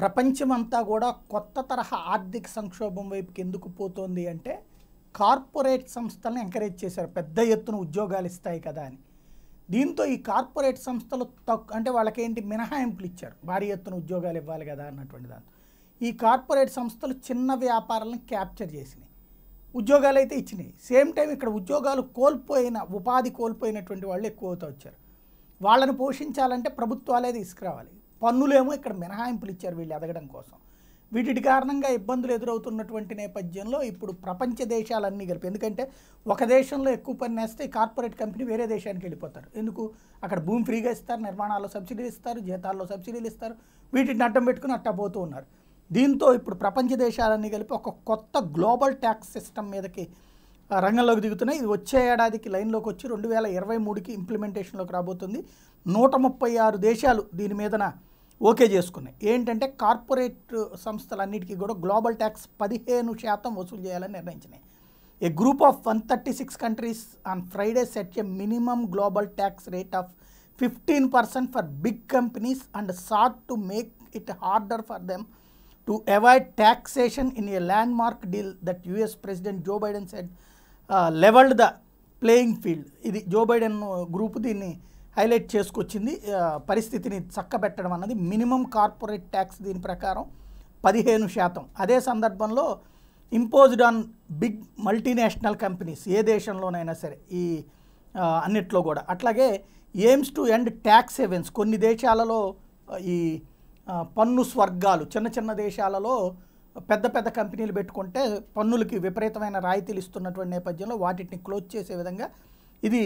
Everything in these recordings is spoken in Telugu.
ప్రపంచమంతా కూడా కొత్త తరహా ఆర్థిక సంక్షోభం వైపుకి ఎందుకు పోతోంది అంటే కార్పొరేట్ సంస్థలను ఎంకరేజ్ చేశారు పెద్ద ఎత్తున ఉద్యోగాలు ఇస్తాయి కదా అని దీంతో ఈ కార్పొరేట్ సంస్థలు తక్కువ అంటే వాళ్ళకేంటి మినహాయింపులు ఇచ్చారు భారీ ఎత్తున ఉద్యోగాలు ఇవ్వాలి కదా అన్నటువంటి దాంతో ఈ కార్పొరేట్ సంస్థలు చిన్న వ్యాపారాలను క్యాప్చర్ చేసినాయి ఉద్యోగాలు అయితే ఇచ్చినాయి సేమ్ టైం ఇక్కడ ఉద్యోగాలు కోల్పోయిన ఉపాధి కోల్పోయినటువంటి వాళ్ళు ఎక్కువ అవుతూ వచ్చారు వాళ్ళని పోషించాలంటే ప్రభుత్వాలే తీసుకురావాలి పన్నులేమో ఇక్కడ మినహాయింపులు ఇచ్చారు వీళ్ళు ఎదగడం కోసం వీటి కారణంగా ఇబ్బందులు ఎదురవుతున్నటువంటి నేపథ్యంలో ఇప్పుడు ప్రపంచ దేశాలన్నీ కలిపి ఎందుకంటే ఒక దేశంలో ఎక్కువ పని వేస్తే కార్పొరేట్ కంపెనీ వేరే దేశానికి వెళ్ళిపోతారు ఎందుకు అక్కడ భూమి ఫ్రీగా ఇస్తారు నిర్మాణాల్లో సబ్సిడీలు ఇస్తారు జీతాల్లో సబ్సిడీలు ఇస్తారు వీటిని అడ్డం పెట్టుకుని అట్టా పోతూ ఉన్నారు దీంతో ఇప్పుడు ప్రపంచ దేశాలన్నీ కలిపి ఒక కొత్త గ్లోబల్ ట్యాక్స్ సిస్టమ్ మీదకి రంగంలోకి దిగుతున్నాయి ఇది వచ్చే ఏడాదికి లైన్లోకి వచ్చి రెండు వేల ఇరవై మూడుకి ఇంప్లిమెంటేషన్లోకి రాబోతుంది నూట ముప్పై ఆరు దేశాలు దీని మీదన ఓకే చేసుకున్నాయి ఏంటంటే కార్పొరేట్ సంస్థలన్నిటికీ కూడా గ్లోబల్ ట్యాక్స్ పదిహేను శాతం వసూలు చేయాలని నిర్ణయించినాయి a group of one thirty six countries on Friday set a minimum global tax rate of fifteen percent for big companies and sought to make it harder for them to avoid taxation in a landmark deal that US president Joe Biden said levelled the playing field ఇది జో బైడెన్ గ్రూప్ దీన్ని హైలైట్ చేసుకొచ్చింది పరిస్థితిని చక్కబెట్టడం అన్నది మినిమం కార్పొరేట్ ట్యాక్స్ దీని ప్రకారం పదిహేను శాతం అదే సందర్భంలో imposed on big multinational companies ఏ దేశంలోనైనా సరే ఈ అన్నిట్లో కూడా అట్లాగే aims to end tax havens కొన్ని దేశాలలో ఈ పన్ను స్వర్గాలు చిన్న చిన్న దేశాలలో పెద్ద పెద్ద కంపెనీలు పెట్టుకుంటే పన్నులకి విపరీతమైన రాయితీలు ఇస్తున్నటువంటి నేపథ్యంలో వాటిని క్లోజ్ చేసే విధంగా ఇది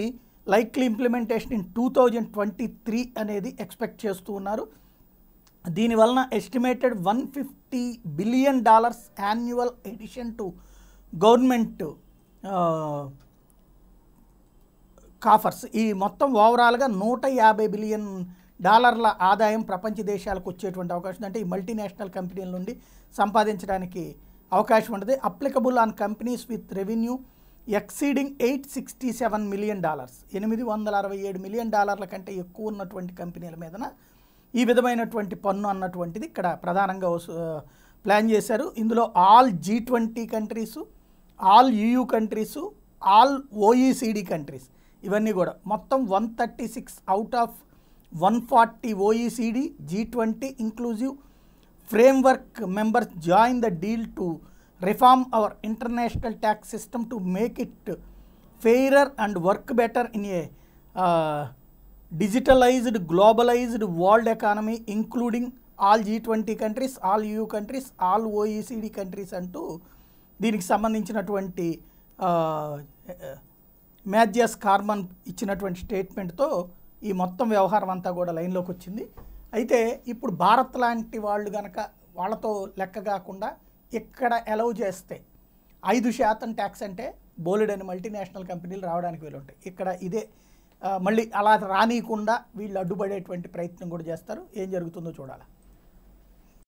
likely implementation in two thousand twenty three అనేది ఎక్స్పెక్ట్ చేస్తూ ఉన్నారు దీనివలన estimated one fifty billion dollars annual addition to government coffers ఈ మొత్తం ఓవరాల్గా నూట యాభై బిలియన్ డాలర్ల ఆదాయం ప్రపంచ దేశాలకు వచ్చేటువంటి అవకాశం అంటే ఈ మల్టీనేషనల్ కంపెనీల నుండి సంపాదించడానికి అవకాశం ఉంటుంది applicable on companies with revenue exceeding eight sixty seven million dollars ఎనిమిది వందల అరవై ఏడు మిలియన్ డాలర్ల కంటే ఎక్కువ ఉన్నటువంటి కంపెనీల మీదన ఈ విధమైనటువంటి పన్ను అన్నటువంటిది ఇక్కడ ప్రధానంగా ప్లాన్ చేశారు ఇందులో all G twenty countries all EU countries all OECD countries ఇవన్నీ కూడా మొత్తం one thirty six out of one forty OECD G twenty inclusive framework members join the deal to reform our international tax system to make it fairer and work better in a digitalised globalised world economy including all G twenty countries all EU countries all OECD countries అంటూ దీనికి సంబంధించినటువంటి మ్యాథ్యస్ uh, కార్మన్ ఇచ్చినటువంటి స్టేట్మెంట్తో ఈ మొత్తం వ్యవహారం అంతా కూడా లైన్లోకి వచ్చింది అయితే ఇప్పుడు భారత్ లాంటి వాళ్ళు కనుక వాళ్ళతో లెక్క కాకుండా ఇక్కడ అలౌ చేస్తే ఐదు శాతం ట్యాక్స్ అంటే అని మల్టీనేషనల్ కంపెనీలు రావడానికి వీలుంటాయి ఇక్కడ ఇదే మళ్ళీ అలా రానియకుండా వీళ్ళు అడ్డుపడేటువంటి ప్రయత్నం కూడా చేస్తారు ఏం జరుగుతుందో చూడాలి